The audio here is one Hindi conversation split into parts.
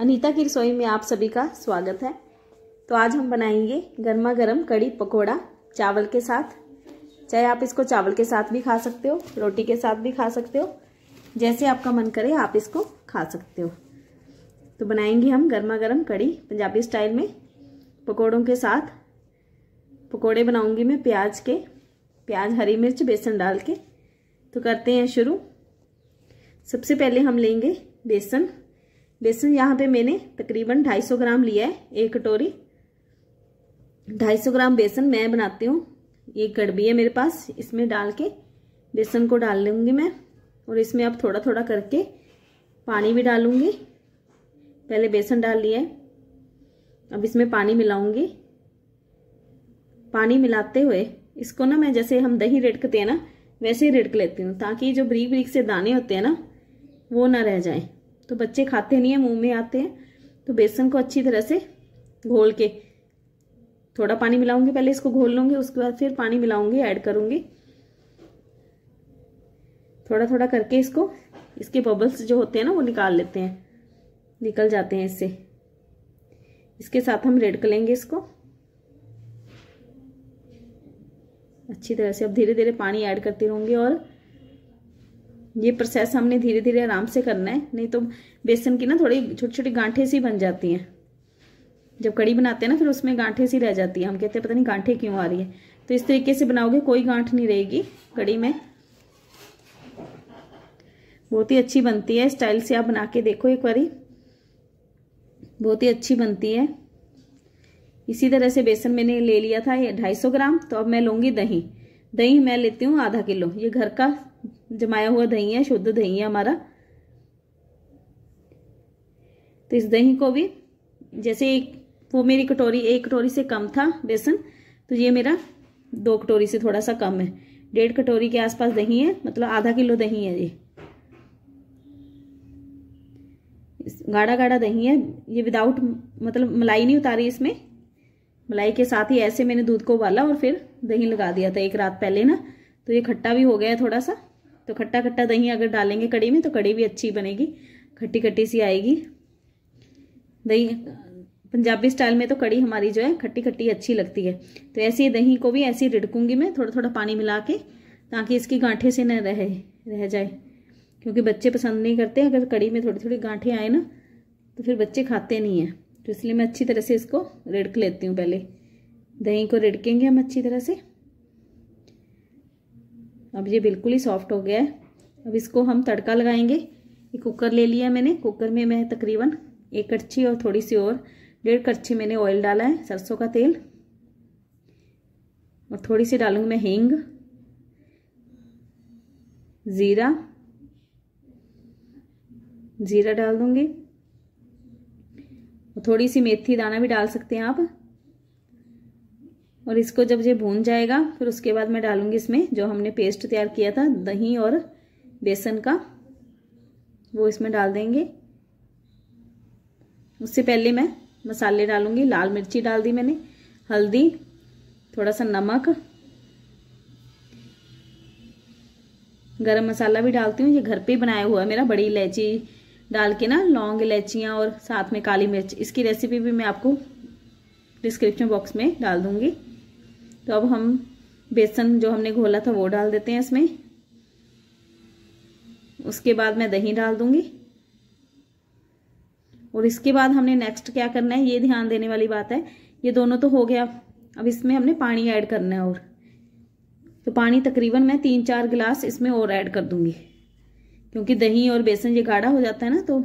अनीता की रसोई में आप सभी का स्वागत है तो आज हम बनाएंगे गर्मा गर्म कड़ी पकोड़ा चावल के साथ चाहे आप इसको चावल के साथ भी खा सकते हो रोटी के साथ भी खा सकते हो जैसे आपका मन करे आप इसको खा सकते हो तो बनाएंगे हम गर्मा गर्म कड़ी पंजाबी स्टाइल में पकौड़ों के साथ पकौड़े बनाऊँगी मैं प्याज के प्याज हरी मिर्च बेसन डाल के तो करते हैं शुरू सबसे पहले हम लेंगे बेसन बेसन यहाँ पे मैंने तकरीबन 250 ग्राम लिया है एक कटोरी 250 ग्राम बेसन मैं बनाती हूँ ये गड़बी है मेरे पास इसमें डाल के बेसन को डाल लूँगी मैं और इसमें अब थोड़ा थोड़ा करके पानी भी डालूँगी पहले बेसन डाल लिया है अब इसमें पानी मिलाऊँगी पानी मिलाते हुए इसको ना मैं जैसे हम दही रिड़कते हैं ना वैसे ही रिड़क लेती हूँ ताकि जो बरीक ब्रीक से दाने होते हैं ना वो ना रह जाएं तो बच्चे खाते नहीं है मुंह में आते हैं तो बेसन को अच्छी तरह से घोल के थोड़ा पानी मिलाऊंगी पहले इसको घोल लूंगी उसके बाद फिर पानी मिलाऊंगी ऐड करूंगी थोड़ा थोड़ा करके इसको इसके बबल्स जो होते हैं ना वो निकाल लेते हैं निकल जाते हैं इससे इसके साथ हम रेड करेंगे इसको अच्छी तरह से अब धीरे धीरे पानी ऐड करते रहूंगी और ये प्रोसेस हमने धीरे धीरे आराम से करना है नहीं तो बेसन की ना थोड़ी छोटी छोटी गांठे सी बन जाती हैं जब कड़ी बनाते हैं ना फिर उसमें गांठे सी रह जाती है हम कहते हैं पता नहीं गांठे क्यों आ रही है तो इस तरीके से बनाओगे कोई गांठ नहीं रहेगी कड़ी में बहुत ही अच्छी बनती है स्टाइल से आप बना के देखो एक बारी बहुत ही अच्छी बनती है इसी तरह से बेसन मैंने ले लिया था ये ढाई सौ ग्राम तो अब मैं लूँगी दही दही मैं लेती हूँ आधा किलो ये घर का जमाया हुआ दही है शुद्ध दही है हमारा तो इस दही को भी जैसे एक वो मेरी कटोरी एक कटोरी से कम था बेसन तो ये मेरा दो कटोरी से थोड़ा सा कम है डेढ़ कटोरी के आसपास दही है मतलब आधा किलो दही है ये गाढ़ा गाढ़ा दही है ये विदाउट मतलब मलाई नहीं उतारी इसमें मलाई के साथ ही ऐसे मैंने दूध को उबाला और फिर दही लगा दिया था एक रात पहले ना तो ये खट्टा भी हो गया थोड़ा सा तो खट्टा खट्टा दही अगर डालेंगे कड़ी में तो कड़ी भी अच्छी बनेगी खट्टी खट्टी सी आएगी दही पंजाबी स्टाइल में तो कड़ी हमारी जो है खट्टी खट्टी अच्छी लगती है तो ऐसे ही दही को भी ऐसे ही रिड़कूँगी मैं थोड़ा थोड़ा पानी मिला के ताकि इसकी गांठे से न रहे रह जाए क्योंकि बच्चे पसंद नहीं करते अगर कड़ी में थोड़ी थोड़ी गांठे आए ना तो फिर बच्चे खाते नहीं हैं तो इसलिए मैं अच्छी तरह से इसको रिड़क लेती हूँ पहले दही को रिड़केंगे हम अच्छी तरह से अब ये बिल्कुल ही सॉफ्ट हो गया है अब इसको हम तड़का लगाएंगे ये कुकर ले लिया मैंने कुकर में मैं तकरीबन एक कच्छी और थोड़ी सी और डेढ़ कच्छी मैंने ऑयल डाला है सरसों का तेल और थोड़ी सी डालूंगी मैं हींग ज़ीरा ज़ीरा डाल दूँगी और थोड़ी सी मेथी दाना भी डाल सकते हैं आप और इसको जब ये भून जाएगा फिर उसके बाद मैं डालूंगी इसमें जो हमने पेस्ट तैयार किया था दही और बेसन का वो इसमें डाल देंगे उससे पहले मैं मसाले डालूंगी लाल मिर्ची डाल दी मैंने हल्दी थोड़ा सा नमक गरम मसाला भी डालती हूँ ये घर पे बनाया हुआ है मेरा बड़ी इलायची डाल के ना लौंग इलायचियाँ और साथ में काली मिर्च इसकी रेसिपी भी मैं आपको डिस्क्रिप्शन बॉक्स में डाल दूँगी तो अब हम बेसन जो हमने घोला था वो डाल देते हैं इसमें उसके बाद मैं दही डाल दूंगी और इसके बाद हमने नेक्स्ट क्या करना है ये ध्यान देने वाली बात है ये दोनों तो हो गया अब इसमें हमने पानी ऐड करना है और तो पानी तकरीबन मैं तीन चार गिलास इसमें और ऐड कर दूंगी क्योंकि दही और बेसन ये गाढ़ा हो जाता है ना तो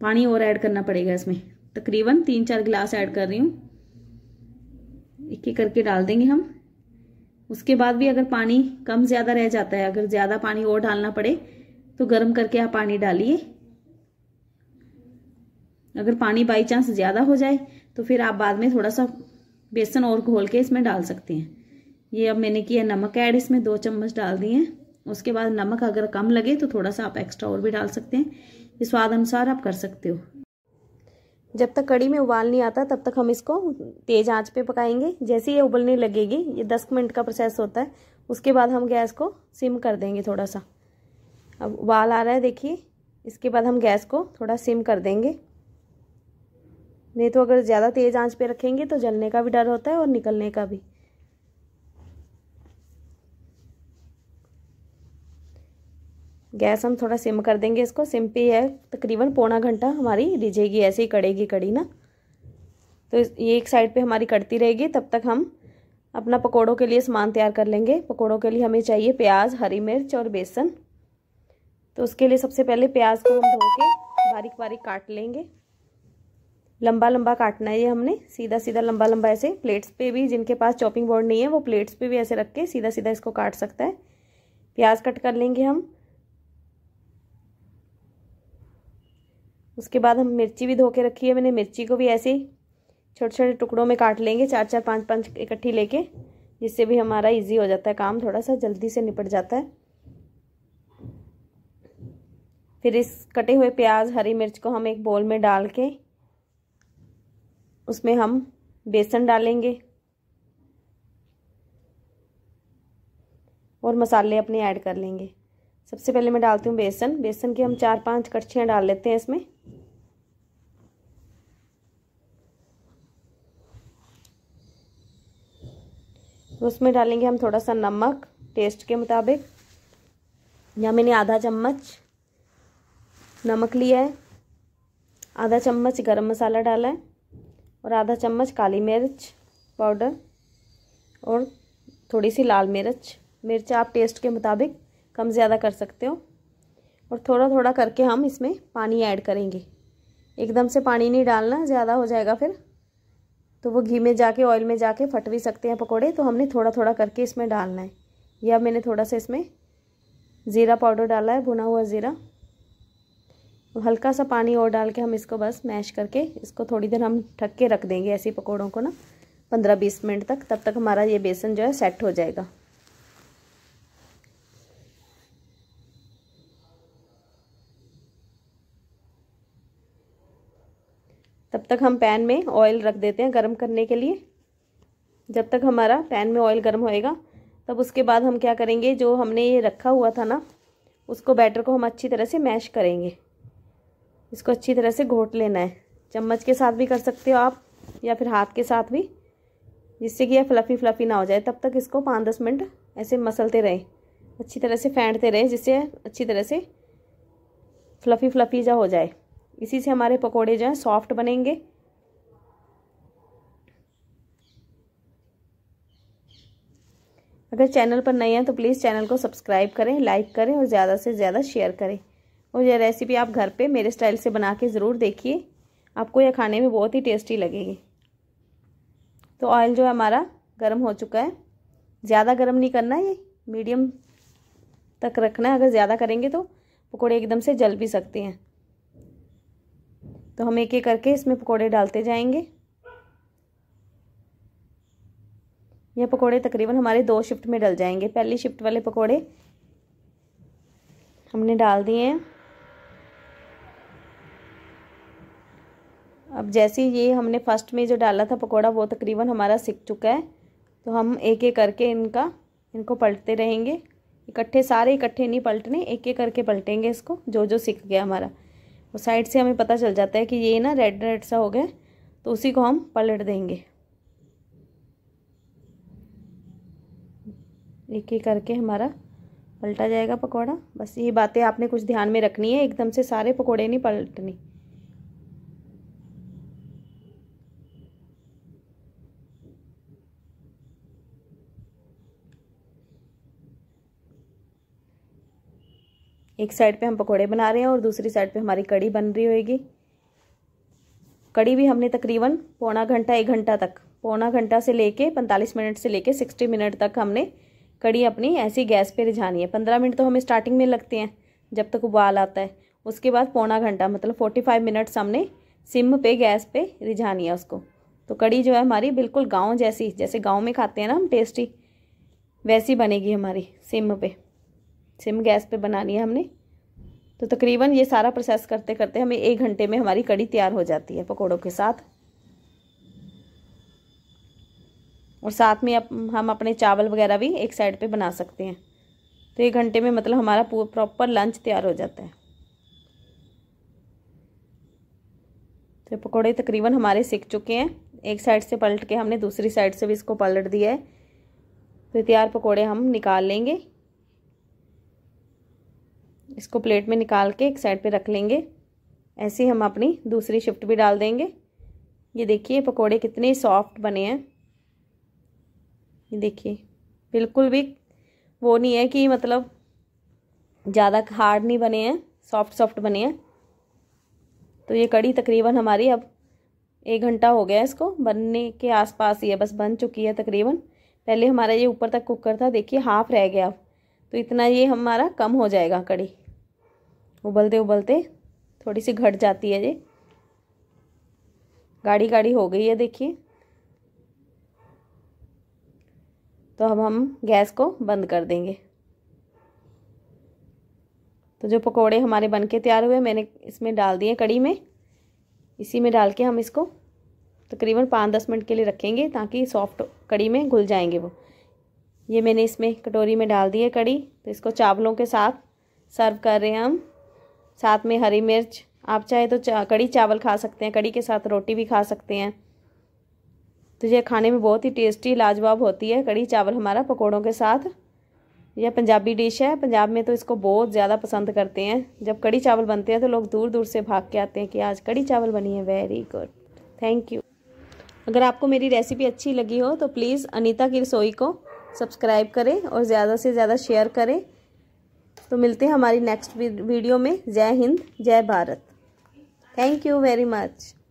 पानी और ऐड करना पड़ेगा इसमें तकरीबन तीन चार गिलास ऐड कर रही हूँ एक एक करके डाल देंगे हम उसके बाद भी अगर पानी कम ज़्यादा रह जाता है अगर ज़्यादा पानी और डालना पड़े तो गर्म करके आप पानी डालिए अगर पानी बाई चांस ज़्यादा हो जाए तो फिर आप बाद में थोड़ा सा बेसन और घोल के इसमें डाल सकते हैं ये अब मैंने किया नमक ऐड इसमें दो चम्मच डाल दिए हैं उसके बाद नमक अगर कम लगे तो थोड़ा सा आप एक्स्ट्रा और भी डाल सकते हैं ये स्वाद अनुसार आप कर सकते हो जब तक कड़ी में उबाल नहीं आता तब तक हम इसको तेज़ आंच पे पकाएंगे जैसे ये उबलने लगेगी ये दस मिनट का प्रोसेस होता है उसके बाद हम गैस को सिम कर देंगे थोड़ा सा अब उबाल आ रहा है देखिए इसके बाद हम गैस को थोड़ा सिम कर देंगे नहीं तो अगर ज़्यादा तेज़ आंच पे रखेंगे तो जलने का भी डर होता है और निकलने का भी गैस हम थोड़ा सिम कर देंगे इसको सिम पे है तकरीबन पौना घंटा हमारी रिझेगी ऐसे ही कड़ेगी कड़ी ना तो ये एक साइड पे हमारी कड़ती रहेगी तब तक हम अपना पकोड़ों के लिए सामान तैयार कर लेंगे पकोड़ों के लिए हमें चाहिए प्याज हरी मिर्च और बेसन तो उसके लिए सबसे पहले प्याज को हम धो के बारीक बारीक काट लेंगे लंबा लंबा काटना है ये हमने सीधा सीधा लंबा लंबा ऐसे प्लेट्स पे भी जिनके पास चॉपिंग बोर्ड नहीं है वो प्लेट्स पे भी ऐसे रख के सीधा सीधा इसको काट सकता है प्याज कट कर लेंगे हम उसके बाद हम मिर्ची भी धो के रखी है मैंने मिर्ची को भी ऐसे ही छोटे छोटे टुकड़ों में काट लेंगे चार चार पाँच पाँच इकट्ठी लेके जिससे भी हमारा इजी हो जाता है काम थोड़ा सा जल्दी से निपट जाता है फिर इस कटे हुए प्याज हरी मिर्च को हम एक बोल में डाल के उसमें हम बेसन डालेंगे और मसाले अपने ऐड कर लेंगे सबसे पहले मैं डालती हूँ बेसन बेसन की हम चार पांच कड़छियाँ डाल लेते हैं इसमें उसमें डालेंगे हम थोड़ा सा नमक टेस्ट के मुताबिक या मैंने आधा चम्मच नमक लिया है आधा चम्मच गरम मसाला डाला है और आधा चम्मच काली मिर्च पाउडर और थोड़ी सी लाल मिर्च मिर्च आप टेस्ट के मुताबिक कम ज़्यादा कर सकते हो और थोड़ा थोड़ा करके हम इसमें पानी ऐड करेंगे एकदम से पानी नहीं डालना ज़्यादा हो जाएगा फिर तो वो घी में जाके ऑयल में जाके फट भी सकते हैं पकोड़े तो हमने थोड़ा थोड़ा करके इसमें डालना है या मैंने थोड़ा सा इसमें ज़ीरा पाउडर डाला है भुना हुआ ज़ीरा हल्का सा पानी और डाल के हम इसको बस मैश करके इसको थोड़ी देर हम ढक के रख देंगे ऐसे पकौड़ों को ना पंद्रह बीस मिनट तक तब तक हमारा ये बेसन जो है सेट हो जाएगा तब तक हम पैन में ऑयल रख देते हैं गर्म करने के लिए जब तक हमारा पैन में ऑयल गर्म होएगा तब उसके बाद हम क्या करेंगे जो हमने ये रखा हुआ था ना उसको बैटर को हम अच्छी तरह से मैश करेंगे इसको अच्छी तरह से घोट लेना है चम्मच के साथ भी कर सकते हो आप या फिर हाथ के साथ भी जिससे कि यह फ्लफ़ी फ्लफ़ी ना हो जाए तब तक इसको पाँच दस मिनट ऐसे मसलते रहे अच्छी तरह से फेंटते रहे जिससे अच्छी तरह से फ्लफ़ी फ्लफ़ी जा हो जाए इसी से हमारे पकोड़े जो हैं सॉफ्ट बनेंगे अगर चैनल पर नए हैं तो प्लीज़ चैनल को सब्सक्राइब करें लाइक करें और ज़्यादा से ज़्यादा शेयर करें और यह रेसिपी आप घर पे मेरे स्टाइल से बना के ज़रूर देखिए आपको यह खाने में बहुत ही टेस्टी लगेगी तो ऑयल जो है हमारा गर्म हो चुका है ज़्यादा गर्म नहीं करना है मीडियम तक रखना है अगर ज़्यादा करेंगे तो पकौड़े एकदम से जल भी सकते हैं तो हम एक एक करके इसमें पकोड़े डालते जाएंगे यह पकोड़े तकरीबन हमारे दो शिफ्ट में डल जाएंगे पहली शिफ्ट वाले पकोड़े हमने डाल दिए हैं अब जैसे ये हमने फर्स्ट में जो डाला था पकोड़ा वो तकरीबन हमारा सिक चुका है तो हम एक एक करके इनका इनको पलटते रहेंगे इकट्ठे सारे इकट्ठे नहीं पलटने एक एक करके पलटेंगे इसको जो जो सीख गया हमारा और साइड से हमें पता चल जाता है कि ये ना रेड रेड सा हो गया तो उसी को हम पलट देंगे एक एक करके हमारा पलटा जाएगा पकौड़ा बस ये बातें आपने कुछ ध्यान में रखनी है एकदम से सारे पकौड़े नहीं पलटनी एक साइड पे हम पकोड़े बना रहे हैं और दूसरी साइड पे हमारी कड़ी बन रही होएगी कड़ी भी हमने तकरीबन पौना घंटा एक घंटा तक पौना घंटा से लेके पैंतालीस मिनट से लेके सिक्सटी मिनट तक हमने कड़ी अपनी ऐसी गैस पे रिझानी है पंद्रह मिनट तो हमें स्टार्टिंग में लगते हैं जब तक उबाल आता है उसके बाद पौना घंटा मतलब फोर्टी फाइव मिनट्स हमने सिम पे गैस पे रिझानी है उसको तो कड़ी जो है हमारी बिल्कुल गाँव जैसी जैसे गाँव में खाते हैं ना हम टेस्टी वैसी बनेगी हमारी सिम पे सिम गैस पे बनानी है हमने तो तकरीबन ये सारा प्रोसेस करते करते हमें एक घंटे में हमारी कड़ी तैयार हो जाती है पकौड़ों के साथ और साथ में अप, हम अपने चावल वगैरह भी एक साइड पे बना सकते हैं तो एक घंटे में मतलब हमारा प्रॉपर लंच तैयार हो जाता है तो पकौड़े तकरीबन हमारे सीख चुके हैं एक साइड से पलट के हमने दूसरी साइड से भी इसको पलट दिया है तो तैयार पकौड़े हम निकाल लेंगे इसको प्लेट में निकाल के एक साइड पे रख लेंगे ऐसे हम अपनी दूसरी शिफ्ट भी डाल देंगे ये देखिए पकोड़े कितने सॉफ्ट बने हैं ये देखिए बिल्कुल भी वो नहीं है कि मतलब ज़्यादा हार्ड नहीं बने हैं सॉफ्ट सॉफ्ट बने हैं तो ये कड़ी तकरीबन हमारी अब एक घंटा हो गया है इसको बनने के आसपास ही है बस बन चुकी है तकरीबन पहले हमारा ये ऊपर तक कुकर था देखिए हाफ रह गया अब तो इतना ये हमारा कम हो जाएगा कड़ी उबलते उबलते थोड़ी सी घट जाती है ये गाढ़ी गाढ़ी हो गई है देखिए तो अब हम गैस को बंद कर देंगे तो जो पकोड़े हमारे बन के तैयार हुए मैंने इसमें डाल दिए कड़ी में इसी में डाल के हम इसको तकरीबन पाँच दस मिनट के लिए रखेंगे ताकि सॉफ्ट कड़ी में घुल जाएंगे वो ये मैंने इसमें कटोरी में डाल दी है कड़ी तो इसको चावलों के साथ सर्व कर रहे हैं हम साथ में हरी मिर्च आप चाहे तो चा, कड़ी चावल खा सकते हैं कड़ी के साथ रोटी भी खा सकते हैं तो यह खाने में बहुत ही टेस्टी लाजवाब होती है कड़ी चावल हमारा पकौड़ों के साथ यह पंजाबी डिश है पंजाब में तो इसको बहुत ज़्यादा पसंद करते हैं जब कड़ी चावल बनते हैं तो लोग दूर दूर से भाग के आते हैं कि आज कड़ी चावल बनी है वेरी गुड थैंक यू अगर आपको मेरी रेसिपी अच्छी लगी हो तो प्लीज़ अनीता की रसोई को सब्सक्राइब करें और ज़्यादा से ज़्यादा शेयर करें तो मिलते हैं हमारी नेक्स्ट वीडियो में जय हिंद जय Bharat thank you very much